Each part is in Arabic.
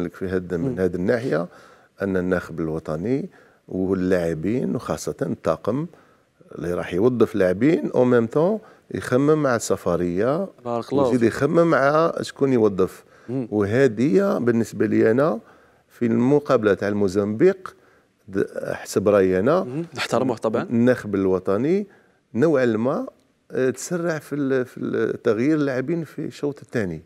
لك في هذا من هذه الناحيه ان الناخب الوطني واللاعبين وخاصه الطاقم اللي راح يوظف لاعبين او ميم طون يخمم مع السفريه بارك الله ويزيد يخمم مع شكون يوظف وهذه بالنسبه لي انا في المقابله تاع الموزمبيق حسب رايي انا نحترمه طبعا الناخب الوطني نوعا ما آه، تسرع في في تغيير اللاعبين في الشوط الثاني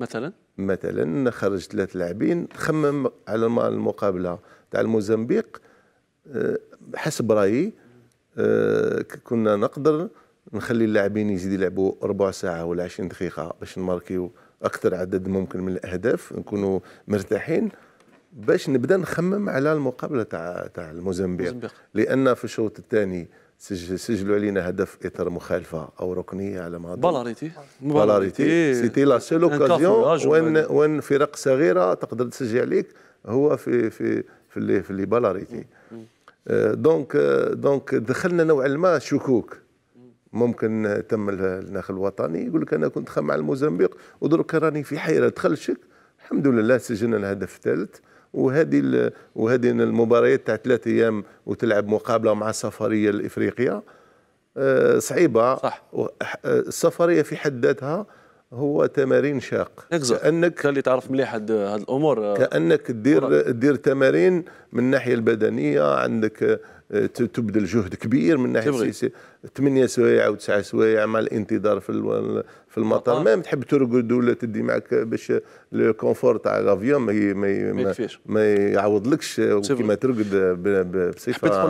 مثلا مثلا خرج ثلاث لاعبين تخمم على المقابله تاع الموزمبيق آه، حسب رايي آه، كنا نقدر نخلي اللاعبين يزيدوا يلعبوا ربع ساعه ولا 20 دقيقه باش نماركيو اكثر عدد ممكن من الاهداف نكونوا مرتاحين باش نبدا نخمم على المقابله تاع تاع الموزمبيق لان في الشوط الثاني سجلوا علينا هدف اطار مخالفه او ركنيه على ما بلاريتي بلاريتي سيتي لا سول اوكازيون وين وين فرق صغيره تقدر تسجل عليك هو في في في اللي في اللي بلاريتي آه، دونك دونك دخلنا نوعا ما شكوك ممكن تم الناخ الوطني يقول لك انا كنت خام مع الموزمبيق ودرك راني في حيره دخل شك الحمد لله سجلنا الهدف الثالث وهذه وهذه المباريات تاع ثلاث ايام وتلعب مقابله مع السفريه الافريقيه آه، صعيبه صح آه، السفريه في حد ذاتها هو تمارين شاق اكزاكت كانك اللي تعرف مليح هاد الامور كانك دير دير تمارين من الناحيه البدنيه عندك آه، تبذل جهد كبير من ناحيه 8 سوايع او 9 سوايع مع الانتظار في في المطار ما تحب ترقد ولا تدي معك باش لو كونفور تاع لافيون ما ما, ما يعوضلكش كيما ترقد بصفه